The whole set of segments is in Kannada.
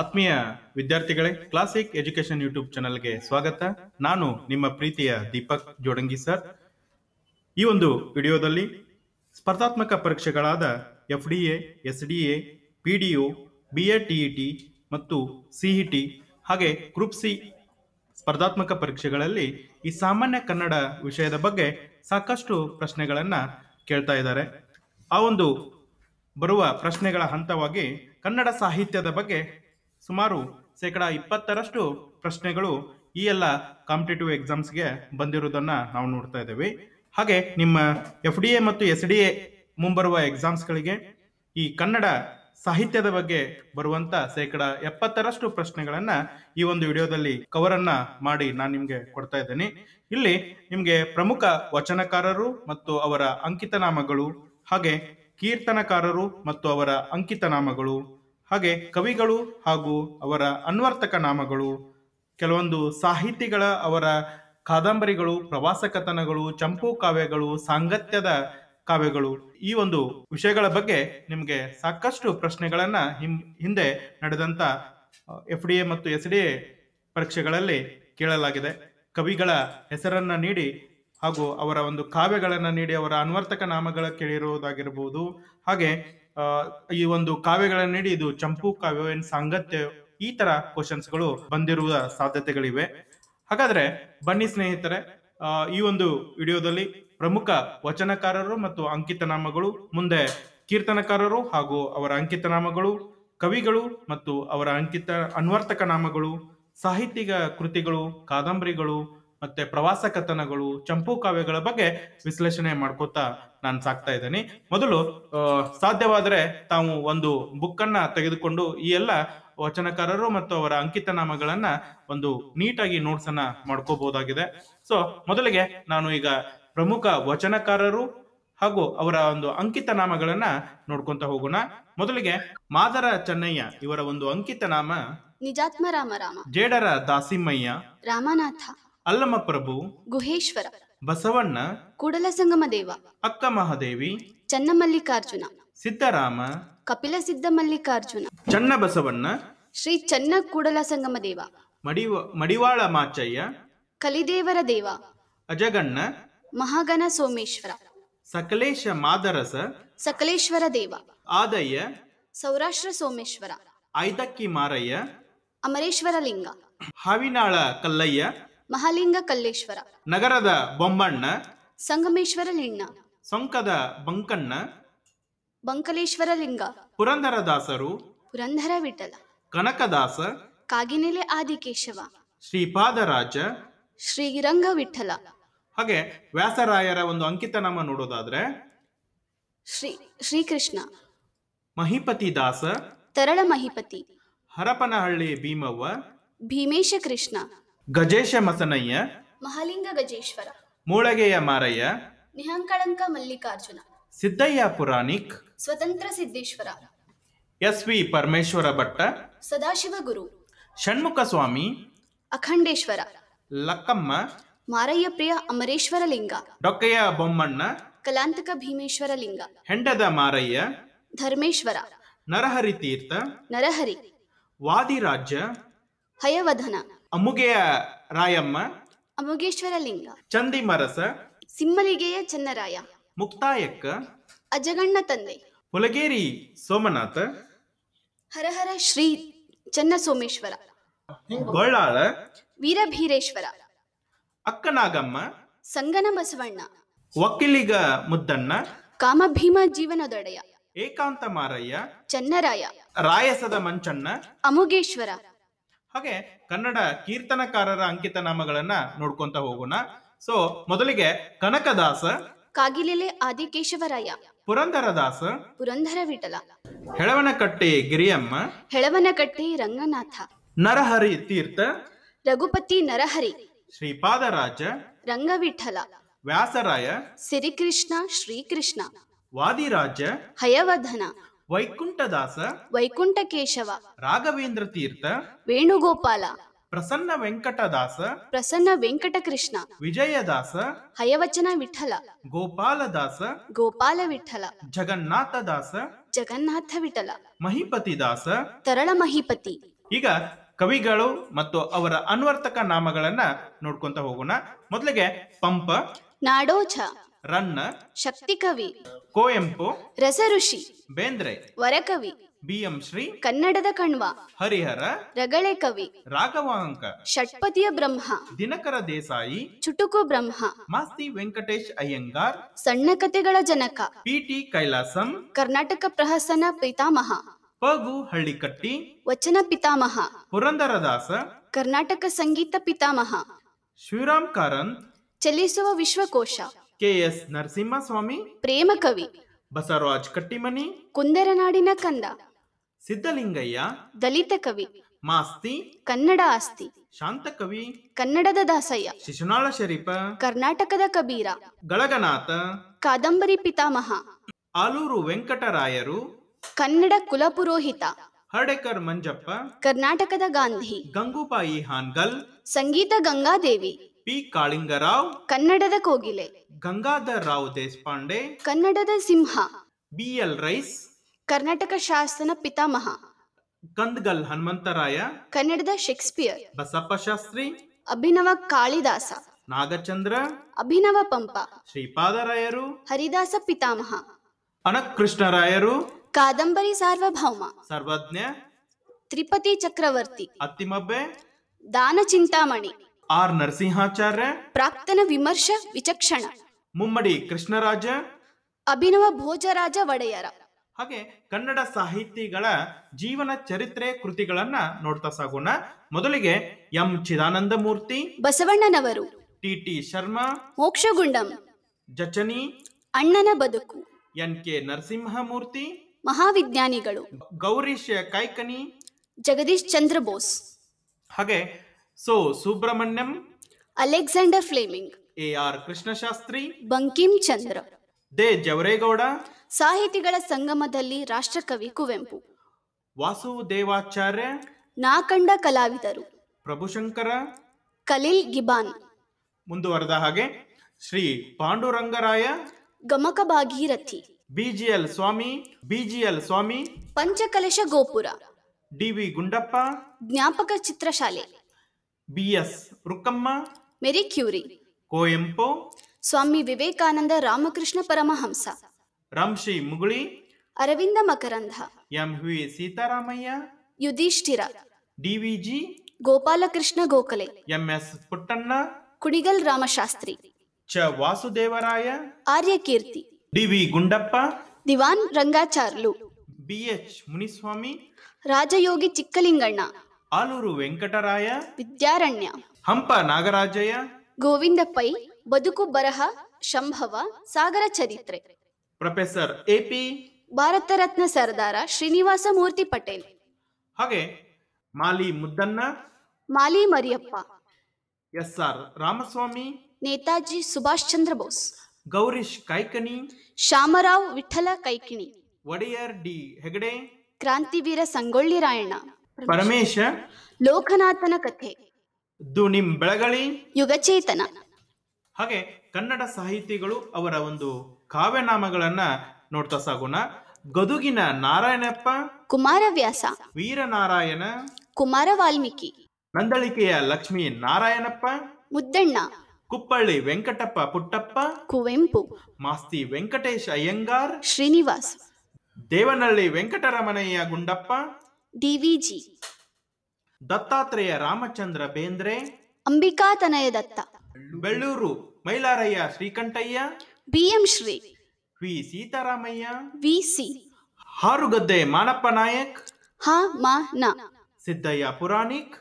ಆತ್ಮೀಯ ವಿದ್ಯಾರ್ಥಿಗಳೇ ಕ್ಲಾಸಿಕ್ ಎಜುಕೇಶನ್ ಯೂಟ್ಯೂಬ್ ಚಾನಲ್ಗೆ ಸ್ವಾಗತ ನಾನು ನಿಮ್ಮ ಪ್ರೀತಿಯ ದೀಪಕ್ ಜೋಡಂಗಿ ಸರ್ ಈ ಒಂದು ವಿಡಿಯೋದಲ್ಲಿ ಸ್ಪರ್ಧಾತ್ಮಕ ಪರೀಕ್ಷೆಗಳಾದ F D A S D A P D O B A T E T ಮತ್ತು ಸಿಇಟಿ ಟಿ e ಹಾಗೆ ಗ್ರೂಪ್ ಸಿ ಸ್ಪರ್ಧಾತ್ಮಕ ಪರೀಕ್ಷೆಗಳಲ್ಲಿ ಈ ಸಾಮಾನ್ಯ ಕನ್ನಡ ವಿಷಯದ ಬಗ್ಗೆ ಸಾಕಷ್ಟು ಪ್ರಶ್ನೆಗಳನ್ನು ಕೇಳ್ತಾ ಇದ್ದಾರೆ ಆ ಒಂದು ಬರುವ ಪ್ರಶ್ನೆಗಳ ಹಂತವಾಗಿ ಕನ್ನಡ ಸಾಹಿತ್ಯದ ಬಗ್ಗೆ ಸುಮಾರು ಶೇಕಡ ಇಪ್ಪತ್ತರಷ್ಟು ಪ್ರಶ್ನೆಗಳು ಈ ಎಲ್ಲ ಕಾಂಪಿಟೇಟಿವ್ ಎಕ್ಸಾಮ್ಸ್ಗೆ ಬಂದಿರೋದನ್ನು ನಾವು ನೋಡ್ತಾ ಇದ್ದೇವೆ ಹಾಗೆ ನಿಮ್ಮ ಎಫ್ ಡಿ ಎ ಮತ್ತು ಎಸ್ ಡಿ ಎ ಮುಂಬರುವ ಎಕ್ಸಾಮ್ಸ್ಗಳಿಗೆ ಈ ಕನ್ನಡ ಸಾಹಿತ್ಯದ ಬಗ್ಗೆ ಬರುವಂತ ಶೇಕಡಾ ಎಪ್ಪತ್ತರಷ್ಟು ಪ್ರಶ್ನೆಗಳನ್ನ ಈ ಒಂದು ವಿಡಿಯೋದಲ್ಲಿ ಕವರ್ ಅನ್ನ ಮಾಡಿ ನಾನು ನಿಮ್ಗೆ ಕೊಡ್ತಾ ಇದ್ದೇನೆ ಇಲ್ಲಿ ನಿಮ್ಗೆ ಪ್ರಮುಖ ವಚನಕಾರರು ಮತ್ತು ಅವರ ಅಂಕಿತನಾಮಗಳು ಹಾಗೆ ಕೀರ್ತನಕಾರರು ಮತ್ತು ಅವರ ಅಂಕಿತನಾಮಗಳು ಹಾಗೆ ಕವಿಗಳು ಹಾಗೂ ಅವರ ಅನ್ವರ್ತಕ ನಾಮಗಳು ಕೆಲವೊಂದು ಸಾಹಿತಿಗಳ ಅವರ ಕಾದಂಬರಿಗಳು ಪ್ರವಾಸ ಕಥನಗಳು ಚಂಪು ಕಾವ್ಯಗಳು ಸಾಂಗತ್ಯದ ಕಾವ್ಯಗಳು ಈ ಒಂದು ವಿಷಯಗಳ ಬಗ್ಗೆ ನಿಮಗೆ ಸಾಕಷ್ಟು ಪ್ರಶ್ನೆಗಳನ್ನ ಹಿಂದೆ ನಡೆದಂತ ಎಫ್ ಡಿ ಎ ಮತ್ತು ಎಸ್ ಡಿ ಎ ಪರೀಕ್ಷೆಗಳಲ್ಲಿ ಕೇಳಲಾಗಿದೆ ಕವಿಗಳ ಹೆಸರನ್ನ ನೀಡಿ ಹಾಗೂ ಅವರ ಒಂದು ಕಾವ್ಯಗಳನ್ನು ನೀಡಿ ಅವರ ಅನ್ವರ್ತಕ ನಾಮಗಳ ಕೇಳಿರುವುದಾಗಿರಬಹುದು ಹಾಗೆ ಈ ಒಂದು ಕಾವ್ಯಗಳನ್ನು ನೀಡಿ ಇದು ಚಂಪು ಕಾವ್ಯ ಸಾಂಗತ್ಯ ಈ ತರ ಕ್ವಶನ್ಸ್ ಗಳು ಬಂದಿರುವ ಸಾಧ್ಯತೆಗಳಿವೆ ಹಾಗಾದ್ರೆ ಬನ್ನಿ ಸ್ನೇಹಿತರೆ ಈ ಒಂದು ವಿಡಿಯೋದಲ್ಲಿ ಪ್ರಮುಖ ವಚನಕಾರರು ಮತ್ತು ಅಂಕಿತ ನಾಮಗಳು ಮುಂದೆ ಕೀರ್ತನಕಾರರು ಹಾಗೂ ಅವರ ಅಂಕಿತನಾಮಗಳು ಕವಿಗಳು ಮತ್ತು ಅವರ ಅಂಕಿತ ಅನ್ವರ್ತಕ ನಾಮಗಳು ಸಾಹಿತ್ಯಿಕ ಕೃತಿಗಳು ಕಾದಂಬರಿಗಳು ಮತ್ತೆ ಪ್ರವಾಸ ಕಥನಗಳು ಚಂಪು ಕಾವ್ಯಗಳ ಬಗ್ಗೆ ವಿಶ್ಲೇಷಣೆ ಮಾಡ್ಕೋತಾ ನಾನು ಸಾಕ್ತಾ ಇದ್ದೀನಿ ಮೊದಲು ಸಾಧ್ಯವಾದರೆ ತಾವು ಒಂದು ಬುಕ್ಕನ್ನು ತೆಗೆದುಕೊಂಡು ಈ ಎಲ್ಲ ವಚನಕಾರರು ಮತ್ತು ಅವರ ಅಂಕಿತ ನಾಮಗಳನ್ನ ಒಂದು ನೀಟಾಗಿ ನೋಟ್ಸ್ ಅನ್ನ ಮಾಡ್ಕೋಬಹುದಾಗಿದೆ ಸೊ ಮೊದಲಿಗೆ ನಾನು ಈಗ ಪ್ರಮುಖ ವಚನಕಾರರು ಹಾಗೂ ಅವರ ಒಂದು ಅಂಕಿತ ನಾಮಗಳನ್ನ ನೋಡ್ಕೊಂತ ಹೋಗೋಣ ಮೊದಲಿಗೆ ಮಾದರ ಚೆನ್ನಯ್ಯ ಇವರ ಒಂದು ಅಂಕಿತ ನಾಮ ನಿಜಾತ್ಮ ರಾಮ ರಾಮ ಜೇಡರ ದಾಸಿಮಯ್ಯ ರಾಮನಾಥ ಅಲ್ಲಮ್ಮ ಪ್ರಭು ಗುಹೇಶ್ವರ ಬಸವಣ್ಣ ಕೂಡಲ ಸಂಗಮ ದೇವ ಅಕ್ಕ ಮಹಾದೇವಿ ಚನ್ನಮಲ್ಲಿಕಾರ್ಜುನ ಸಿದ್ದರಾಮ ಕಪಿಲ ಸಿದ್ಧ ಮಲ್ಲಿಕಾರ್ಜುನ ಚನ್ನ ಬಸವಣ್ಣ ಶ್ರೀ ಚನ್ನ ಕೂಡಲ ಸಂಗಮ ದೇವ ಮಡಿವ ಮಡಿವಾಳ ಮಾಚಯ್ಯ ಕಲಿದೇವರ ದೇವ ಅಜಗಣ್ಣ ಮಹಾಗಣ ಸೋಮೇಶ್ವರ ಸಕಲೇಶ ಮಾದರಸ ಸಕಲೇಶ್ವರ ದೇವ ಆದಯ್ಯ ಸೌರಾಷ್ಟ್ರ ಸೋಮೇಶ್ವರ ಆಯ್ದಕ್ಕಿ ಮಾರಯ್ಯ ಅಮರೇಶ್ವರ ಲಿಂಗ ಹಾವಿನಾಳ ಕಲ್ಲಯ್ಯ ಮಹಾಲಿಂಗ ಕಲ್ಲೇಶ್ವರ ನಗರದ ಬೊಮ್ಮಣ್ಣ ಸಂಗಮೇಶ್ವರ ಲಿಂಗ ಸೊಂಕದ ಬಂಕಣ್ಣ ಬಂಕಲೇಶ್ವರ ಲಿಂಗ ಪುರಂದರದಾಸರು ಪುರಂದರ ವಿಠಲ ಕನಕದಾಸ ಕಾಗಿನೆಲೆ ಆದಿಕೇಶವ ಶ್ರೀಪಾದರಾಜ ಶ್ರೀರಂಗ ವಿಠಲ ಹಾಗೆ ವ್ಯಾಸರಾಯರ ಒಂದು ಅಂಕಿತ ನಾಮ ನೋಡೋದಾದ್ರೆ ಶ್ರೀ ಶ್ರೀಕೃಷ್ಣ ಮಹಿಪತಿ ದಾಸ ತರಳ ಮಹಿಪತಿ ಹರಪನಹಳ್ಳಿ ಭೀಮವ್ವ ಭೀಮೇಶ ಕೃಷ್ಣ ಗಜೇಶ ಮಸನಯ್ಯ ಮಹಾಲಿಂಗ ಗಜೇಶ್ವರ ಮೂಳಗೆಯ ಮಾರಯ್ಯ ನಿಹಂಕಳಂಕ ಮಲ್ಲಿಕಾರ್ಜುನ ಸಿದ್ದಯ್ಯ ಪುರಾಣಿಕ್ ಸ್ವತಂತ್ರ ಸಿದ್ದೇಶ್ವರ ಎಸ್ ವಿ ಪರಮೇಶ್ವರ ಭಟ್ಟ ಸದಾಶಿವ ಗುರು ಷಣ್ಮುಖ ಸ್ವಾಮಿ ಅಖಂಡೇಶ್ವರ ಲಕ್ಕಮ್ಮ ಮಾರಯ್ಯ ಪ್ರಿಯ ಅಮರೇಶ್ವರ ಲಿಂಗ ಡೊಕ್ಕೆಯ ಬೊಮ್ಮಣ್ಣ ಕಲಾಂತಕ ಭೀಮೇಶ್ವರ ಲಿಂಗ ಹೆಂಡದ ಮಾರಯ್ಯ ಧರ್ಮೇಶ್ವರ ನರಹರಿ ತೀರ್ಥ ನರಹರಿ ವಾದಿರಾಜ್ಯ ಹಯವಧನ ಅಮುಗೆಯ ರಾಯಮ್ಮ ಅಮುಗೇಶ್ವರ ಲಿಂಗ ಚಂದಿಮರಸ ಸಿಮ್ಮಲಿಗೆಯ ಚನ್ನರಾಯ ಮುಕ್ತಾಯಕ್ಕ ಅಜಗಣ್ಣ ತಂದೆ ಹೊಲಗೇರಿ ಸೋಮನಾಥ ಹರಹರ ಶ್ರೀ ಚನ್ನ ಸೋಮೇಶ್ವರ ಗೊಳ್ಳಾಳ ವೀರಭೀರೇಶ್ವರ ಅಕ್ಕನಾಗಮ್ಮ ಸಂಗನ ಬಸವಣ್ಣ ವಕೀಲಿಗ ಮುದ್ದಣ್ಣ ಕಾಮಭೀಮ ಜೀವನದೊಡೆಯ ಏಕಾಂತ ಮಾರಯ್ಯ ಚನ್ನರಾಯ ರಾಯಸದ ಮಂಚಣ್ಣ ಅಮುಗೇಶ್ವರ ಹಾಗೆ ಕನ್ನಡ ಕೀರ್ತನಕಾರರ ಅಂಕಿತ ನಾಮಗಳನ್ನ ನೋಡ್ಕೊಂತ ಹೋಗೋಣ ಸೊ ಮೊದಲಿಗೆ ಕನಕದಾಸ ಕಾಗಿಲೆಲೆ ಆದಿಕೇಶವರಾಯ ಪುರಂದರದಾಸ ಪುರಂದರ ವಿಠಲ ಹೆಳವನಕಟ್ಟೆ ಗಿರಿಯಮ್ಮ ಹೆಳವನಕಟ್ಟಿ ರಂಗನಾಥ ನರಹರಿ ತೀರ್ಥ ರಘುಪತಿ ನರಹರಿ ಶ್ರೀಪಾದರಾಜ ರಂಗವಿಠಲ ವ್ಯಾಸರಾಯ ಸಿರಿಕೃಷ್ಣ ಶ್ರೀಕೃಷ್ಣ ವಾದಿರಾಜ ಹಯವಧನ ವೈಕುಂಠದಾಸ ವೈಕುಂಠ ಕೇಶವ ರಾಘವೇಂದ್ರ ತೀರ್ಥ ವೇಣುಗೋಪಾಲ ಪ್ರಸನ್ನ ವೆಂಕಟದಾಸ ಪ್ರಸನ್ನ ವೆಂಕಟಕೃಷ್ಣ ವಿಜಯದಾಸ ಹಯವಚನ ವಿಠಲ ಗೋಪಾಲದಾಸ ಗೋಪಾಲ ವಿಠಲ ಜಗನ್ನಾಥದಾಸ ಜಗನ್ನಾಥ ವಿಠಲ ಮಹಿಪತಿ ದಾಸ ತರಳ ಮಹಿಪತಿ ಈಗ ಕವಿಗಳು ಮತ್ತು ಅವರ ಅನ್ವರ್ತಕ ನಾಮಗಳನ್ನ ನೋಡ್ಕೊಂತ ಹೋಗೋಣ ಮೊದಲಿಗೆ ಪಂಪ ನಾಡೋಜ ರನ್ನ ಶಕ್ತಿ ಕವಿ ಕುವೆಂಪು ಋಷಿ ಬೇಂದ್ರೆ ವರಕವಿ ಬಿ ಎಂ ಶ್ರೀ ಕನ್ನಡದ ಕಣ್ವ ಹರಿಹರ ರಗಳೆ ಕವಿ ರಾಘವಾಂಕ ಷಟ್ಪದಿಯ ಬ್ರಹ್ಮ ದಿನಕರ ದೇಸಾಯಿ ಚುಟುಕು ಬ್ರಹ್ಮ ಮಾಸ್ತಿ ವೆಂಕಟೇಶ್ ಅಯ್ಯಂಗಾರ್ ಸಣ್ಣ ಕಥೆಗಳ ಜನಕ ಪಿಟಿ ಕೈಲಾಸಂ ಕರ್ನಾಟಕ ಪ್ರಹಸನ ಪಿತಾಮಹ ಪಗು ಹಳ್ಳಿಕಟ್ಟಿ ವಚನ ಪಿತಾಮಹ ಪುರಂದರದಾಸ ಕರ್ನಾಟಕ ಸಂಗೀತ ಪಿತಾಮಹ ಶ್ರೀರಾಮ್ ಕಾರಂತ್ ಚಲಿಸುವ ವಿಶ್ವಕೋಶ ಕೆಎಸ್ ನರಸಿಂಹಸ್ವಾಮಿ ಕವಿ ಬಸವರಾಜ್ ಕಟ್ಟಿಮನಿ ಕುಂದರನಾಡಿನ ಕಂದ ಸಿದ್ದಲಿಂಗಯ್ಯ ದಲಿತ ಕವಿ ಮಾಸ್ತಿ ಕನ್ನಡ ಆಸ್ತಿ ಶಾಂತಕವಿ ಕನ್ನಡದ ದಾಸಯ್ಯ ಶಿಶುನಾಳ ಶರೀಫ ಕರ್ನಾಟಕದ ಕಬೀರ ಗಳಗನಾಥ ಕಾದಂಬರಿ ಪಿತಾಮಹ ಆಲೂರು ವೆಂಕಟರಾಯರು ಕನ್ನಡ ಕುಲಪುರೋಹಿತ ಹರ್ಡೆಕರ್ ಮಂಜಪ್ಪ ಕರ್ನಾಟಕದ ಗಾಂಧಿ ಗಂಗೂಪಾಯಿ ಹಾನ್ಗಲ್ ಸಂಗೀತ ಗಂಗಾದೇವಿ ಪಿ ಕಾಳಿಂಗರಾವ್ ಕನ್ನಡದ ಕೋಗಿಲೆ ಗಂಗಾಧರ್ ರಾವ್ ದೇಶಪಾಂಡೆ ಕನ್ನಡದ ಸಿಂಹ ಬಿ ಎಲ್ ರೈಸ್ ಕರ್ನಾಟಕ ಶಾಸನ ಪಿತಾಮಹ ಕಂದ್ಗಲ್ ಹನುಮಂತರಾಯ ಕನ್ನಡದ ಶೇಕ್ಸ್ಪಿಯರ್ ಬಸಪ್ಪ ಶಾಸ್ತ್ರಿ ಅಭಿನವ ಕಾಳಿದಾಸ ನಾಗಚಂದ್ರ ಅಭಿನವ ಪಂಪ ಶ್ರೀಪಾದರಾಯರು ಹರಿದಾಸ ಪಿತಾಮಹ ಅನಕೃಷ್ಣರಾಯರು ಕಾದಂಬರಿ ಸಾರ್ವಭೌಮ ಸರ್ವಜ್ಞ ತ್ರಿಪತಿ ಚಕ್ರವರ್ತಿ ಅತ್ತಿಮಬ್ಬೆ ದಾನ ಚಿಂತಾಮಣಿ ಆರ್ ನರಸಿಂಹಾಚಾರ್ಯ ಪ್ರಾಕ್ತನ ವಿಮರ್ಶ ವಿಚಕ್ಷಣ ಮುಮ್ಮಡಿ ಕೃಷ್ಣರಾಜ ಅಭಿನವ ಭೋಜರಾಜ ಒಡೆಯರ ಹಾಗೆ ಕನ್ನಡ ಸಾಹಿತಿಗಳ ಜೀವನ ಚರಿತ್ರೆ ಕೃತಿಗಳನ್ನ ನೋಡ್ತಾ ಸಾಗೋಣ ಮೊದಲಿಗೆ ಎಂ ಚಿದಾನಂದ ಮೂರ್ತಿ ಬಸವಣ್ಣನವರು ಟಿ ಟಿ ಶರ್ಮಾ ಮೋಕ್ಷಗುಂಡಂ ಜಚನಿ ಅಣ್ಣನ ಬದುಕು ಎನ್ ಕೆ ನರಸಿಂಹಮೂರ್ತಿ ಮಹಾವಿಜ್ಞಾನಿಗಳು ಗೌರೀಶ್ ಕೈಕನಿ ಜಗದೀಶ್ ಚಂದ್ರ ಬೋಸ್ ಹಾಗೆ ಸೊ Subrahmanyam Alexander Fleming A R Krishnashastri Bankim Chandra De Javaregowda ಸಾಹಿತಿಗಳ ಸಂಗಮದಲ್ಲಿ ರಾಷ್ಟ್ರಕವಿ ಕುವೆಂಪು ವಾಸುದೇವಾಚಾರ್ಯ ನಾಕಂಡ ಕಲಾವಿದರು ಪ್ರಭುಶಂಕರ ಕಲಿಲ್ ಗಿಬಾನ್ ಮುಂದುವರೆದ ಹಾಗೆ ಶ್ರೀ ಪಾಂಡುರಂಗರಾಯ ಗಮಕ ಭಾಗೀರಥಿ ಬಿಜಿಎಲ್ ಸ್ವಾಮಿ ಬಿಜಿಎಲ್ ಸ್ವಾಮಿ ಪಂಚಕಲಶ ಗೋಪುರ ಡಿವಿ ಗುಂಡಪ್ಪ ಜ್ಞಾಪಕ ಚಿತ್ರಶಾಲೆ B S Rukkamma Marie Curie Kuvempu Swami Vivekananda Ramakrishna Paramahamsa ರಂಶಿ ಮುಗುಳಿ ಅರವಿಂದ ಮಕರಂಧ M V Seetharamaiah Yudhishthira D V G Gopalakrishna Gokhale S Puttanna Kudigal Ramashastri ಚ ವಾಸುದೇವರಾಯ ಆರ್ಯಕೀರ್ತಿ ಡಿವಿ ಗುಂಡಪ್ಪ ದಿವಾನ್ ರಂಗಾಚಾರ್ಲು ಬಿಎಚ್ ಮುನಿಸ್ವಾಮಿ ರಾಜಯೋಗಿ ಚಿಕ್ಕಲಿಂಗಣ್ಣ ಆಲೂರು ವೆಂಕಟರಾಯ ವಿದ್ಯಾರಣ್ಯ ಹಂಪ ನಾಗರಾಜಯ್ಯ ಗೋವಿಂದ ಪೈ ಬದುಕು ಬರಹ ಶಂಭವ ಸಾಗರ ಚರಿತ್ರೆ ಪ್ರೊಫೆಸರ್ ಎಪಿ ಭಾರತ ರತ್ನ ಸರ್ದಾರ ಶ್ರೀನಿವಾಸ ಮೂರ್ತಿ ಪಟೇಲ್ ಹಾಗೆ Mali Muddanna Mali Mariyappa S R Ramaswamy Netaji Subhash Chandra Bose Gourish Kaikini Shamarao Vittala Kaikini Wodeyar D Hegde ಕ್ರಾಂತಿವೀರ ಸಂಗೊಳ್ಳಿ ರಾಯಣ್ಣ ಪರಮೇಶ ಲೋಕನಾಥನ ಕಥೆ ದುನಿಂ ಬೆಳಗಳಿ ಯುಗಚೇತನ ಹಾಗೆ ಕನ್ನಡ ಸಾಹಿತಿಗಳು ಅವರ ಒಂದು ಕಾವ್ಯನಾಮಗಳನ್ನ ನೋಡ್ತಾ ಸಾಗೋಣ ಗದುಗಿನ ನಾರಾಯಣಪ್ಪ ಕುಮಾರವ್ಯಾಸ ವೀರನಾರಾಯಣ ಕುಮಾರ ವಾಲ್ಮೀಕಿ ನಂದಳಿಕೆಯ Lakshmi Narayanappa Muddanna Kuppalli Venkatappa Puttappa Kuvempu Masti Venkatesh Iyengar Srinivas Devanahalli Venkataramanaiah Gundappa D V G Dattatreya Ramachandra Bendre Ambikatanaya Datta Belluru Mailaraiah Srikantaiah B M Shri V Seetharamaiah V C Harugadde Manappa Nayak ಹ ಮಾ ನ ಸಿದ್ದಯ್ಯ ಪುರಾಣಿಕ್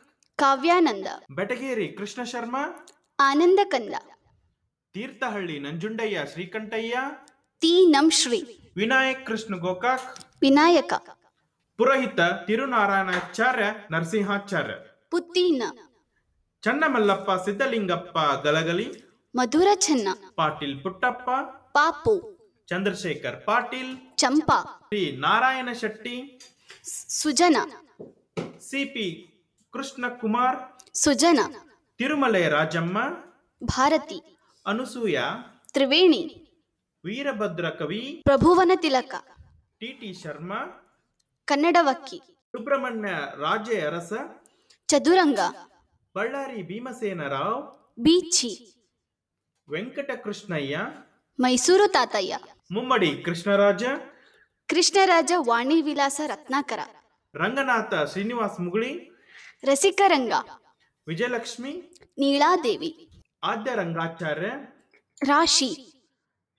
ಕಾವ್ಯಾನಂದ ಬೆಟಗೇರಿ ಕೃಷ್ಣ ಶರ್ಮ ಆನಂದ ಕಂದ ತೀರ್ಥಹಳ್ಳಿ ನಂಜುಂಡಯ್ಯ ಶ್ರೀಕಂಠಯ್ಯ ತಿ ನಂ ಶ್ರೀ ವಿನಾಯಕ್ ಕೃಷ್ಣ ಗೋಕಾಕ್ ವಿನಾಯಕ ಪುರೋಹಿತ ತಿರುನಾರಾಯಣಾಚಾರ್ಯ ನರಸಿಂಹಾಚಾರ್ಯ ಪುತ್ತೀನ ಚನ್ನಮಲ್ಲಪ್ಪ ಸಿದ್ದಲಿಂಗಪ್ಪ ಗಲಗಲಿ ಮಧುರ ಚನ್ನ ಪಾಟೀಲ್ ಪುಟ್ಟಪ್ಪ ಪಾಪು ಚಂದ್ರಶೇಖರ್ ಪಾಟೀಲ್ ಚಂಪಾ ಶ್ರೀ ನಾರಾಯಣ ಶೆಟ್ಟಿ ಸುಜನ ಸಿಪಿ ಕೃಷ್ಣ ಕುಮಾರ್ ಸುಜನ ತಿರುಮಲೆ ರಾಜಮ್ಮ ಭಾರತಿ ಅನುಸೂಯ ತ್ರಿವೇಣಿ ವೀರಭದ್ರ ಕವಿ ಪ್ರಭುವನ ತಿಲಕ ಟಿಟಿ ಶರ್ಮಾ ಕನ್ನಡ ವಕ್ಕಿ ಸುಬ್ರಹ್ಮಣ್ಯ ರಾಜೇ ಅರಸ ಚದುರಂಗ ಬಳ್ಳಾರಿ ಭೀಮಸೇನರಾವ್ ಬೀಚಿ ವೆಂಕಟ ಕೃಷ್ಣಯ್ಯ ಮೈಸೂರು ತಾತಯ್ಯ ಮುಮ್ಮಡಿ ಕೃಷ್ಣರಾಜ ಕೃಷ್ಣರಾಜ ವಾಣಿ ವಿಲಾಸ Ratnakar Ranganatha Srinivas ಮುಗುಳಿ ರಸಿಕರಂಗ Vijayalakshmi Neeladevi Adya Rangacharya Rashi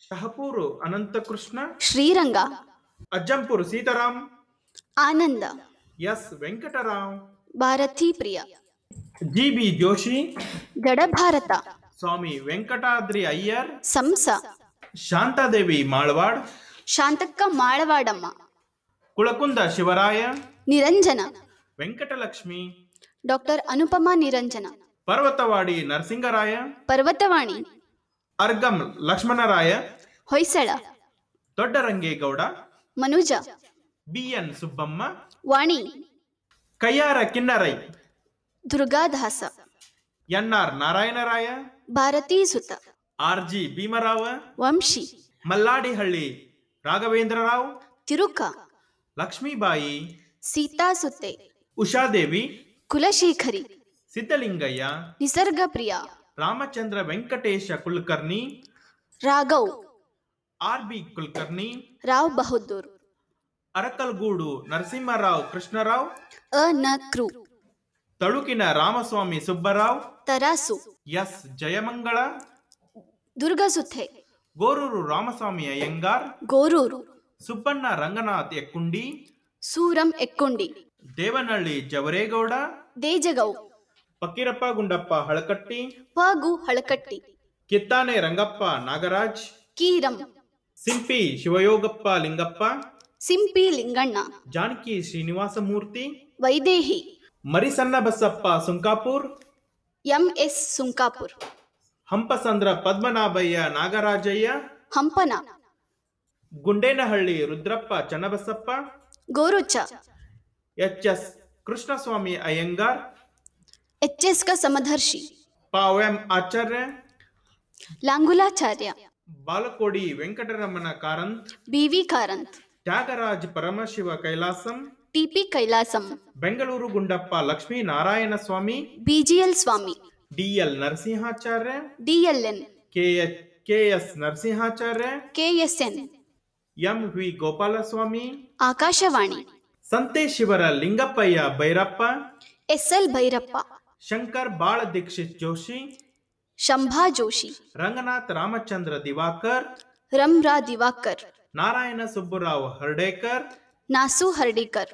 Shahapur Anantakrishna Sriranga Ajjampur Seetharam Anand S Venkatarao Bharati Priya G B Joshi गड़ भारत स्वामी वेंकटाद्रि अय्यर समस शांता देवी माळवाड़ शांतक्का माळवाडम्मा कुलकुंद शिवराय निरंजन वेंकटलक्ष्मी डॉक्टर अनुपमा निरंजन पर्वतवाड़ी नरसिंहराय पर्वतवाणी अर्गम लक्ष्मणराय होयसळ दोड्डरंगेगौड मनुजा ಬಿ ಎನ್ ಸುಬ್ಬಮ್ಮ ವಾಣಿ ಕಯ್ಯಾರ ಕಿನ್ನರೈ Durgadasa R Narayanaraya Bharati Suta R G Bhimarao Vamshi Malladihalli Raghavendrarao Tiruka Lakshmibai Seeta ಸುತ್ತೆ ಉಷಾದೇವಿ ಕುಲಶೇಖರಿ ಸಿದ್ದಲಿಂಗಯ್ಯ ನಿಸರ್ಗ ಪ್ರಿಯ ರಾಮಚಂದ್ರ ವೆಂಕಟೇಶ ಕುಲಕರ್ಣಿ ರಾಘವ್ ಆರ್ ಬಿ ಕುಲಕರ್ಣಿ ರಾವ್ ಬಹದ್ದೂರ್ ಅರಕಲ್ಗೂಡು ನರಸಿಂಹರಾವ್ ಕೃಷ್ಣರಾವ್ ಅ ತಳುಕಿನ ರಾಮಸ್ವಾಮಿ ಸುಬ್ಬರಾವ್ ತರಾಸು ಎಸ್ ಜಯಮಂಗಳ ದುರ್ಗಸುತ್ತೆ ಗೋರೂರು ರಾಮಸ್ವಾಮಿ ಅಯ್ಯಂಗಾರ್ ಗೋರೂರು ಸುಬ್ಬಣ್ಣ ರಂಗನಾಥ್ ಎಕ್ಕುಂಡಿ ಸೂರಂ ಎಕ್ಕುಂಡಿ ದೇವನಹಳ್ಳಿ ಜವರೇಗೌಡ ದೇಜಗೌ ಫಕೀರಪ್ಪ ಗುಂಡಪ್ಪ ಹಳಕಟ್ಟಿ ಪಾಗು ಹಳಕಟ್ಟಿ ಕಿತ್ತಾನೆ ರಂಗಪ್ಪ ನಾಗರಾಜ್ ಕೀರಂ ಸಿಂಪಿ ಶಿವಯೋಗಪ್ಪ ಲಿಂಗಪ್ಪ ಸಿಂಪಿ ಲಿಂಗಣ್ಣ ಜಾನಕಿ ಶ್ರೀನಿವಾಸಮೂರ್ತಿ ವೈದೇಹಿ ಮರಿಸಣ್ಣ ಬಸಪ್ಪ ಸುಂಕಾಪುರ್ ಎಂಎಸ್ ಸುಂಕಾಪುರ್ ಹಂಪಸಂದ್ರ ಪದ್ಮನಾಭಯ್ಯ ನಾಗರಾಜಯ್ಯ ಹಂಪನ ಗುಂಡೇನಹಳ್ಳಿ ರುದ್ರಪ್ಪ ಚನ್ನಬಸಪ್ಪ ಗೋರುಚ H S Krishnaswamy Iyengar H S ಕ ಸಮಧರ್ಶಿ ಪಾವ್ಎಂ ಆಚಾರ್ಯ Langulacharya Balakodi Venkataramana Karanth B V Karanth Tyagaraj Paramashiva Kailasam T P Kailasam Bengaluru Gundappa Lakshmi Narayana Swami B G L Swami D L Narasimhacharya D L N K H K S Narasimhacharya K S N M V Gopalaswamy Akashvani ಸಂತೆ ಶಿವರ ಲಿಂಗಪ್ಪಯ್ಯ ಭೈರಪ್ಪ ಎಸ್ಎಲ್ ಭೈರಪ್ಪ ಶಂಕರ್ ಬಾಳ ದೀಕ್ಷಿತ್ ಜೋಶಿ ಶಂಭಾ ಜೋಶಿ ರಂಗನಾಥ್ ರಾಮಚಂದ್ರ ದಿವಾಕರ್ ರಮ್ರಾ ದಿವಾಕರ್ ನಾರಾಯಣ ಸುಬ್ಬುರಾವ್ ಹರ್ಡೇಕರ್ ನಾಸು ಹರ್ಡೇಕರ್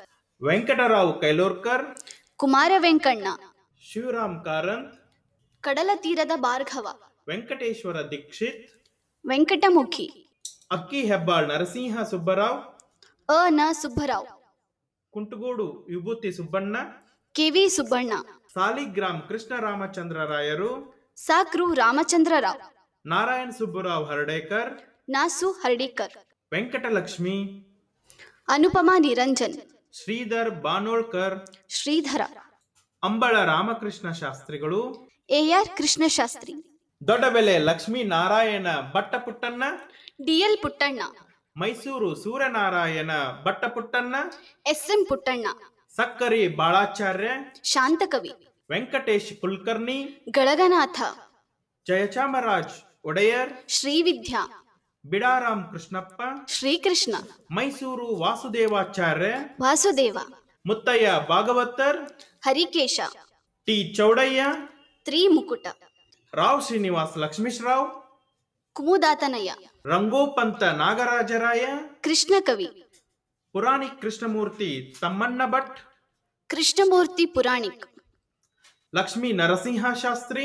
ವೆಂಕಟರಾವ್ ಕೈಲೋರ್ಕರ್ ಕುಮಾರ ವೆಂಕಣ್ಣ ಶಿವರಾಮ್ ಕಾರಂತ್ ಕಡಲ ತೀರದ ಭಾರ್ಗವ ವೆಂಕಟೇಶ್ವರ ದೀಕ್ಷಿತ್ ವೆಂಕಟಮುಖಿ ಅಕ್ಕಿ ಹೆಬ್ಬಾಳ್ ನರಸಿಂಹ ಸುಬ್ಬರಾವ್ ಅ ನ ಸುಬ್ಬರಾವ್ ಕುಂಟಗೋಡು ವಿಭೂತಿ ಸುಬ್ಬಣ್ಣ ಕೆವಿ ಸುಬ್ಬಣ್ಣ ಸಾಲಿಗ್ರಾಮ್ ಕೃಷ್ಣ ರಾಮಚಂದ್ರ ರಾಯರು ಸಾಕ್ರು ರಾಮಚಂದ್ರ ರಾವ್ ನಾರಾಯಣ್ ಸುಬ್ಬರಾವ್ ಹರ್ಡೇಕರ್ ನಾಸು ಹರ್ಡಿಕರ್ ವೆಂಕಟಲಕ್ಷ್ಮಿ ಅನುಪಮ ನಿರಂಜನ್ ಶ್ರೀಧರ್ ಬಾನೋಳ್ಕರ್ ಶ್ರೀಧರ ಅಂಬಳ ರಾಮಕೃಷ್ಣ ಶಾಸ್ತ್ರಿಗಳು ಆರ್ ಕೃಷ್ಣ ಶಾಸ್ತ್ರಿ ದೊಡ್ಡಬೆಲೆ ಲಕ್ಷ್ಮೀ ನಾರಾಯಣ ಡಿ ಡಿಎಲ್ ಪುಟ್ಟಣ್ಣ ಮೈಸೂರು ಸೂರ್ಯನಾರಾಯಣ ಭಟ್ಟಪುಟ್ಟಣ್ಣ ಎಸ್ ಎಂ ಪುಟ್ಟಣ್ಣ ಸಕ್ಕರಿ ಬಾಳಾಚಾರ್ಯ ಶಾಂತಕವಿ ವೆಂಕಟೇಶ್ ಕುಲಕರ್ಣಿ ಗಳಗನಾಥ ಜಯಚಾಮರಾಜ್ ಒಡೆಯರ್ ಶ್ರೀವಿದ್ಯಾ ಬಿಡಾರಾಮ್ ಕೃಷ್ಣಪ್ಪ ಶ್ರೀಕೃಷ್ಣ ಮೈಸೂರು ವಾಸುದೇವಾಚಾರ್ಯ ವಾಸುದೇವ ಮುತ್ತಯ್ಯ ಭಾಗವತರ್ ಹರಿಕೇಶ ಟಿ ಚೌಡಯ್ಯ ತ್ರಿಮುಕುಟ ರಾವ್ ಶ್ರೀನಿವಾಸ್ ಲಕ್ಷ್ಮೀಶ್ರಾವ್ ಕುಮುದಾತನಯ್ಯ ರಂಗೋಪಂತ ನಾಗರಾಜರಾಯ ಕೃಷ್ಣ ಕವಿ ಪುರಾಣಿಕ್ ಕೃಷ್ಣಮೂರ್ತಿ ತಮ್ಮಣ್ಣ ಭಟ್ ಕೃಷ್ಣಮೂರ್ತಿ ಪುರಾಣಿಕ್ ಲಕ್ಷ್ಮೀ ನರಸಿಂಹ ಶಾಸ್ತ್ರಿ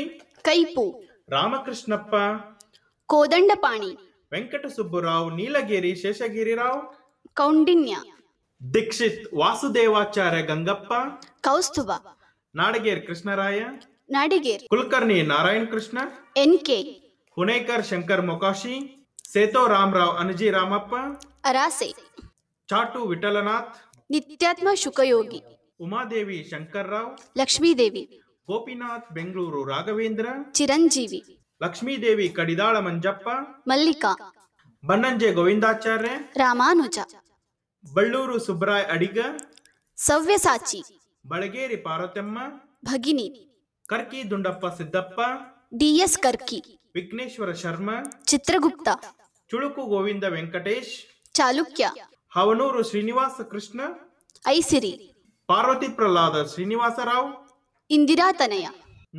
ಕೈಪು ರಾಮಕೃಷ್ಣಪ್ಪ ಕೋದಂಡಪಾಣಿ వెంకట సుబ్బురావు నీలగిరి శేషగిరిరావు కౌండిన్య దీక్షిత్ వాసుదేవాచార్య గంగప్ప కౌస్తుభ నాడగేర్ కృష్ణరాయ నాడిగేర్ కుల్కర్ణి నారాయణ కృష్ణ ఎన్కే ಹುನೇಕರ್ ಶಂಕರ್ ಮೊಕಾಶಿ ಸೇತೋ ರಾಮರಾವ್ ಅನುಜಿ ರಾಮಪ್ಪ ಅರಾಸೆ ಚಾಟು ವಿಠಲನಾಥ್ ನಿತ್ಯಾತ್ಮ ಶುಕಯೋಗಿ ಉಮಾದೇವಿ ಶಂಕರ್ ರಾವ್ ಲಕ್ಷ್ಮೀದೇವಿ ಗೋಪಿನಾಥ್ ಬೆಂಗಳೂರು ರಾಘವೇಂದ್ರ ಚಿರಂಜೀವಿ ಲಕ್ಷ್ಮೀದೇವಿ ಕಡಿದಾಳ ಮಂಜಪ್ಪ ಮಲ್ಲಿಕಾ ಬನ್ನಂಜೆ ಗೋವಿಂದಾಚಾರ್ಯ ರಾಮಾನುಜ ಬಳ್ಳೂರು ಸುಬ್ರಾಯ್ ಅಡಿಗ ಸವ್ಯಸಾಚಿ ಬಳಗೇರಿ ಪಾರ್ವತಮ್ಮ ಭಗಿನಿ ಕರ್ಕಿ ದುಂಡಪ್ಪ ಸಿದ್ದಪ್ಪ ಡಿಎಸ್ ಕರ್ಕಿ ವಿಘ್ನೇಶ್ವರ ಶರ್ಮ ಚಿತ್ರಗುಪ್ತ ಚುಳುಕು ಗೋವಿಂದ ವೆಂಕಟೇಶ್ ಚಾಲುಕ್ಯ ಹವನೂರು ಶ್ರೀನಿವಾಸ ಕೃಷ್ಣ ಐಸಿರಿ ಪಾರ್ವತಿ ಪ್ರಹ್ಲಾದ ಶ್ರೀನಿವಾಸರಾವ್ ಇಂದಿರಾ ತನಯ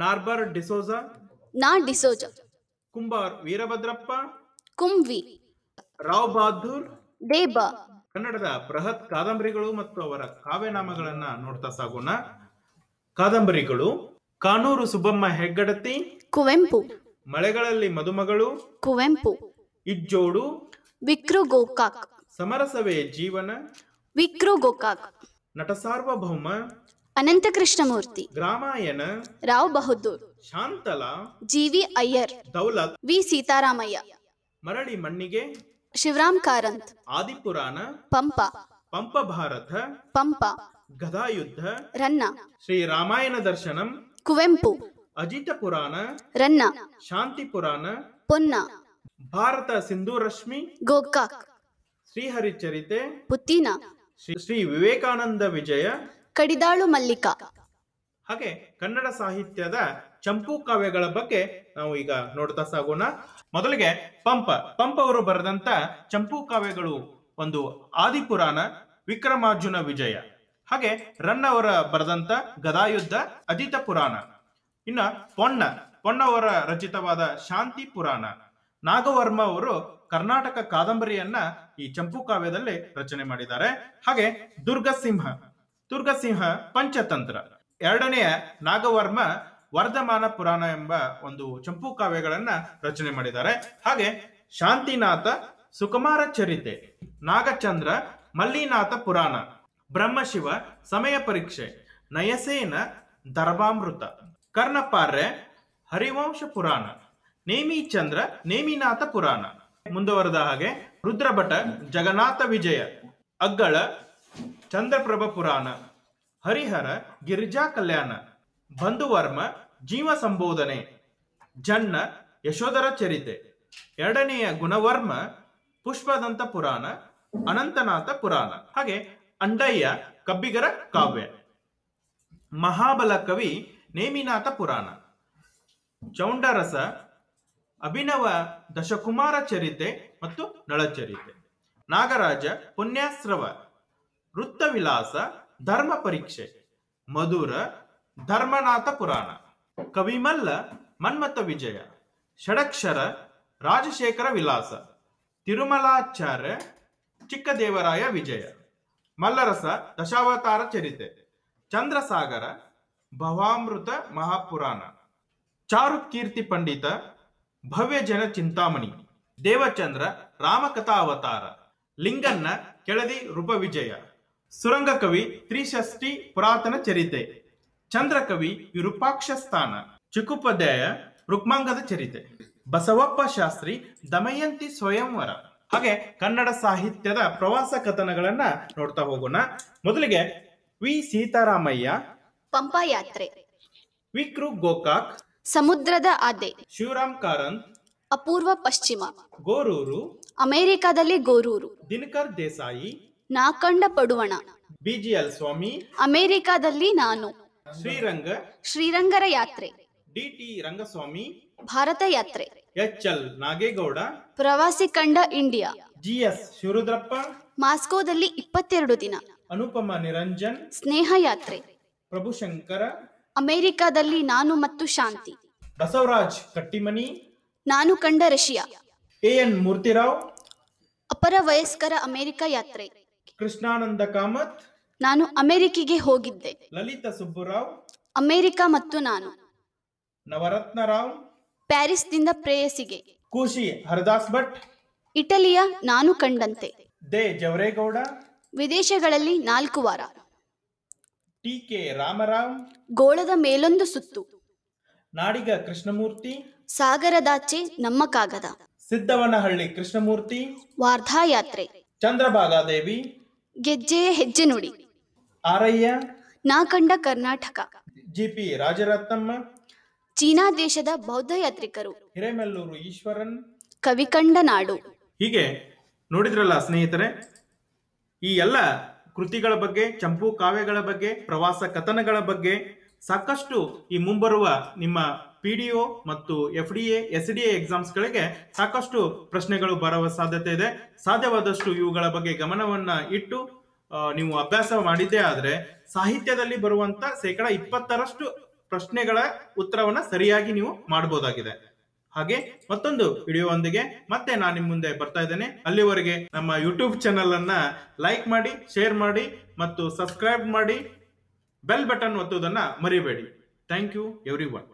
ನಾರ್ಬರ್ ಡಿಸೋಜಾ ನಾ ಡಿಸೋಜ ಕುಂಬಾರ್ ವೀರಭದ್ರಪ್ಪ ಕುಂವಿ ರಾವ್ ಬಹದ್ದೂರ್ ದೇಬ ಕನ್ನಡದ ಬೃಹತ್ ಕಾದಂಬರಿಗಳು ಮತ್ತು ಅವರ ಕಾವ್ಯನಾಮಗಳನ್ನ ನೋಡ್ತಾ ಸಾಗೋಣ ಕಾದಂಬರಿಗಳು ಕಾನೂರು ಸುಬ್ಬಮ್ಮ ಹೆಗ್ಗಡತಿ ಕುವೆಂಪು ಮಳೆಗಳಲ್ಲಿ ಮದುಮಗಳು ಕುವೆಂಪು ಇಜ್ಜೋಡು ವಿಕ್ರು ಗೋಕಾಕ್ ಸಮರಸವೇ ಜೀವನ ವಿಕ್ರು ಗೋಕಾಕ್ ನಟ ಸಾರ್ವಭೌಮ ಅನಂತ ಕೃಷ್ಣಮೂರ್ತಿ ರಾಮಾಯಣ ರಾವ್ ಬಹದ್ದೂರ್ ಶಾಂತಲಾ ಜಿವಿ ಅಯ್ಯರ್ ದೌಲತ್ ವಿ ಸೀತಾರಾಮಯ್ಯ ಮರಳಿ ಮಣ್ಣಿಗೆ ಶಿವರಾಮ್ ಕಾರಂತ್ ಆದಿಪುರಾಣ ಪಂಪ ಪಂಪ ಭಾರತ ಪಂಪ ಗದಾಯುದ್ಧ ರನ್ನ ಶ್ರೀ ರಾಮಾಯಣ ದರ್ಶನಂ ಕುವೆಂಪು ಅಜಿತ ಪುರಾಣ ರನ್ನ ಶಾಂತಿ ಪುರಾಣ ಪೊನ್ನ ಭಾರತ ಸಿಂಧು ರಶ್ಮಿ ಗೋಕಾಕ್ ಶ್ರೀಹರಿಚರಿತೆ ಪುತ್ತಿನ ಶ್ರೀ ವಿವೇಕಾನಂದ ವಿಜಯ ಕಡಿದಾಳು ಮಲ್ಲಿಕಾ ಹಾಗೆ ಕನ್ನಡ ಸಾಹಿತ್ಯದ ಚಂಪು ಕಾವ್ಯಗಳ ಬಗ್ಗೆ ನಾವು ಈಗ ನೋಡ್ತಾ ಸಾಗೋಣ ಮೊದಲಿಗೆ ಪಂಪ ಪಂಪ ಅವರು ಬರೆದಂತ ಚಂಪು ಕಾವ್ಯಗಳು ಒಂದು ಆದಿಪುರಾಣ ವಿಕ್ರಮಾರ್ಜುನ ವಿಜಯ ಹಾಗೆ ರನ್ ಅವರ ಬರೆದಂತ ಗದಾಯುದ್ಧ ಅಜಿತ ಪುರಾಣ ಇನ್ನ ಪೊಣ್ಣ ಪೊಣ್ಣವರ ರಚಿತವಾದ ಶಾಂತಿ ಪುರಾಣ ನಾಗವರ್ಮ ಅವರು ಕರ್ನಾಟಕ ಕಾದಂಬರಿಯನ್ನ ಈ ಚಂಪು ಕಾವ್ಯದಲ್ಲಿ ರಚನೆ ಮಾಡಿದ್ದಾರೆ ಹಾಗೆ ದುರ್ಗಸಿಂಹ ದುರ್ಗಸಿಂಹ ಪಂಚತಂತ್ರ ಎರಡನೆಯ ನಾಗವರ್ಮ ವರ್ಧಮಾನ ಪುರಾಣ ಎಂಬ ಒಂದು ಚಂಪು ಕಾವ್ಯಗಳನ್ನ ರಚನೆ ಮಾಡಿದ್ದಾರೆ ಹಾಗೆ ಶಾಂತಿನಾಥ ಸುಕುಮಾರ ಚರಿತೆ ನಾಗಚಂದ್ರ ಮಲ್ಲಿನಾಥ ಪುರಾಣ ಬ್ರಹ್ಮಶಿವ ಸಮಯ ಪರೀಕ್ಷೆ ನಯಸೇನ ದರ್ಭಾಮೃತ ಕರ್ಣಪಾರ್ರೆ ಹರಿವಂಶ ಪುರಾಣ ನೇಮಿಚಂದ್ರ ನೇಮಿನಾಥ ಪುರಾಣ ಮುಂದುವರೆದ ಹಾಗೆ ರುದ್ರಭಟ ಜಗನ್ನಾಥ ವಿಜಯ ಅಗ್ಗಳ ಚಂದ್ರಪ್ರಭ ಪುರಾಣ ಹರಿಹರ ಗಿರಿಜಾ ಕಲ್ಯಾಣ ಬಂಧುವರ್ಮ ಜೀವ ಸಂಬೋಧನೆ ಜನ್ನ ಯಶೋಧರ ಚರಿತೆ ಎರಡನೆಯ ಗುಣವರ್ಮ ಪುಷ್ಪದಂತ ಪುರಾಣ ಅನಂತನಾಥ ಪುರಾಣ ಹಾಗೆ ಅಂಡಯ್ಯ ಕಬ್ಬಿಗರ ಕಾವ್ಯ ಮಹಾಬಲ ಕವಿ ನೇಮಿನಾಥ ಪುರಾಣ ಚೌಂಡರಸ ಅಭಿನವ ದಶಕುಮಾರ ಚರಿತೆ ಮತ್ತು ನಳಚರಿತೆ ನಾಗರಾಜ ಪುಣ್ಯಾಸ್ರವ ವಿಲಾಸ ಧರ್ಮ ಪರೀಕ್ಷೆ ಮಧುರ ಧರ್ಮನಾಥ ಪುರಾಣ ಕವಿಮಲ್ಲ ಮನ್ಮಥ ವಿಜಯ ಷಡಕ್ಷರ ರಾಜಶೇಖರ ವಿಲಾಸ ತಿರುಮಲಾಚಾರ್ಯ ಚಿಕ್ಕದೇವರಾಯ ವಿಜಯ ಮಲ್ಲರಸ ದಶಾವತಾರ ಚರಿತೆ ಚಂದ್ರಸಾಗರ ಭವಾಮೃತ ಮಹಾಪುರಾಣ ಚಾರುಕೀರ್ತಿ ಪಂಡಿತ ಭವ್ಯ ಜನ ಚಿಂತಾಮಣಿ ದೇವಚಂದ್ರ ರಾಮಕಥಾ ಅವತಾರ ಲಿಂಗಣ್ಣ ಕೆಳದಿ ರೂಪವಿಜಯ ಸುರಂಗ ಕವಿ ತ್ರಿಷಷ್ಟಿ ಪುರಾತನ ಚರಿತೆ ಚಂದ್ರಕವಿ ವಿರೂಪಾಕ್ಷ ಸ್ಥಾನ ಚಿಕ್ಕುಪಾಧ್ಯಾಯ ರುಕ್ಮಾಂಗದ ಚರಿತೆ ಬಸವಪ್ಪ ಶಾಸ್ತ್ರಿ ದಮಯಂತಿ ಸ್ವಯಂವರ ಹಾಗೆ ಕನ್ನಡ ಸಾಹಿತ್ಯದ ಪ್ರವಾಸ ಕಥನಗಳನ್ನ ನೋಡ್ತಾ ಹೋಗೋಣ ಮೊದಲಿಗೆ ವಿ ಸೀತಾರಾಮಯ್ಯ ಪಂಪ ಯಾತ್ರೆ ವಿಕ್ರು ಗೋಕಾಕ್ ಸಮುದ್ರದ ಆದೆ ಶಿವರಾಮ್ ಕಾರಂತ್ ಅಪೂರ್ವ ಪಶ್ಚಿಮ ಗೋರೂರು ಅಮೆರಿಕಾದಲ್ಲಿ ಗೋರೂರು ದಿನಕರ್ ದೇಸಾಯಿ ನಾಕಂಡ ಪಡುವಣ ಬಿಜಿಎಲ್ ಸ್ವಾಮಿ ಅಮೆರಿಕಾದಲ್ಲಿ ನಾನು ಶ್ರೀರಂಗ ಶ್ರೀರಂಗರ ಯಾತ್ರೆ ಡಿಟಿ ರಂಗಸ್ವಾಮಿ ಭಾರತ ಯಾತ್ರೆ ಎಚ್ಎಲ್ ನಾಗೇಗೌಡ ಪ್ರವಾಸಿ ಕಂಡ ಇಂಡಿಯಾ ಜಿಎಸ್ ಶಿವರುದ್ರಪ್ಪ ಮಾಸ್ಕೋದಲ್ಲಿ ಇಪ್ಪತ್ತೆರಡು ದಿನ ಅನುಪಮ ನಿರಂಜನ್ ಸ್ನೇಹ ಯಾತ್ರೆ ಪ್ರಭುಶಂಕರ ಅಮೆರಿಕಾದಲ್ಲಿ ನಾನು ಮತ್ತು ಶಾಂತಿ ಬಸವರಾಜ್ ಕಟ್ಟಿಮನಿ ನಾನು ಕಂಡ ರಶಿಯಾ ಎ ಎನ್ ಮೂರ್ತಿರಾವ್ ಅಪರ ವಯಸ್ಕರ ಅಮೆರಿಕ ಯಾತ್ರೆ ಕೃಷ್ಣಾನಂದ ಕಾಮತ್ ನಾನು ಅಮೆರಿಕೆಗೆ ಹೋಗಿದ್ದೆ ಲಲಿತಾ ಸುಬ್ಬುರಾವ್ ಅಮೆರಿಕ ಮತ್ತು ನಾನು ನವರತ್ನ ರಾವ್ ದಿಂದ ಪ್ರೇಯಸಿಗೆ ಖುಷಿ ಹರದಾಸ್ ಭಟ್ ಇಟಲಿಯ ನಾನು ಕಂಡಂತೆ ದೇ ಜವರೇಗೌಡ ವಿದೇಶಗಳಲ್ಲಿ ನಾಲ್ಕು ವಾರ ಟಿ ಕೆ ರಾಮರಾವ್ ಗೋಳದ ಮೇಲೊಂದು ಸುತ್ತು ನಾಡಿಗ ಕೃಷ್ಣಮೂರ್ತಿ ಸಾಗರದಾಚೆ ನಮ್ಮ ಕಾಗದ ಸಿದ್ದವನಹಳ್ಳಿ ಕೃಷ್ಣಮೂರ್ತಿ ವಾರ್ಧಾ ಯಾತ್ರೆ ಚಂದ್ರಭಾಗಾದೇವಿ ಗೆಜ್ಜೆಯ ಹೆಜ್ಜೆ ನುಡಿ ಆರಯ್ಯ ನಾಕಂಡ ಕರ್ನಾಟಕ ಜಿಪಿ ರಾಜರತ್ನಮ್ಮ ಚೀನಾ ದೇಶದ ಬೌದ್ಧ ಯಾತ್ರಿಕರು ಹಿರೇಮಲ್ಲೂರು ಈಶ್ವರನ್ ಕವಿಕಂಡ ನಾಡು ಹೀಗೆ ನೋಡಿದ್ರಲ್ಲ ಸ್ನೇಹಿತರೆ ಈ ಎಲ್ಲ ಕೃತಿಗಳ ಬಗ್ಗೆ ಚಂಪು ಕಾವ್ಯಗಳ ಬಗ್ಗೆ ಪ್ರವಾಸ ಕಥನಗಳ ಬಗ್ಗೆ ಸಾಕಷ್ಟು ಈ ಮುಂಬರುವ ನಿಮ್ಮ ಪಿ ಡಿ ಒ ಮತ್ತು F D A S D A ಎಕ್ಸಾಮ್ಸ್ಗಳಿಗೆ ಸಾಕಷ್ಟು ಪ್ರಶ್ನೆಗಳು ಬರುವ ಸಾಧ್ಯತೆ ಇದೆ ಸಾಧ್ಯವಾದಷ್ಟು ಇವುಗಳ ಬಗ್ಗೆ ಗಮನವನ್ನು ಇಟ್ಟು ನೀವು ಅಭ್ಯಾಸ ಮಾಡಿದ್ದೇ ಆದ್ರೆ ಸಾಹಿತ್ಯದಲ್ಲಿ ಬರುವಂತ ಶೇಕಡ ಇಪ್ಪತ್ತರಷ್ಟು ಪ್ರಶ್ನೆಗಳ ಉತ್ತರವನ್ನ ಸರಿಯಾಗಿ ನೀವು ಮಾಡಬಹುದಾಗಿದೆ ಹಾಗೆ ಮತ್ತೊಂದು ವಿಡಿಯೋ ಒಂದಿಗೆ ಮತ್ತೆ ನಾನು ನಿಮ್ಮ ಮುಂದೆ ಬರ್ತಾ ಇದ್ದೇನೆ ಅಲ್ಲಿವರೆಗೆ ನಮ್ಮ ಯೂಟ್ಯೂಬ್ ಚಾನಲ್ ಅನ್ನ ಲೈಕ್ ಮಾಡಿ ಶೇರ್ ಮಾಡಿ ಮತ್ತು ಸಬ್ಸ್ಕ್ರೈಬ್ ಮಾಡಿ ಬೆಲ್ ಬಟನ್ ಒತ್ತುವುದನ್ನ ಮರಿಬೇಡಿ ಥ್ಯಾಂಕ್ ಯು ಎವ್ರಿ ಒನ್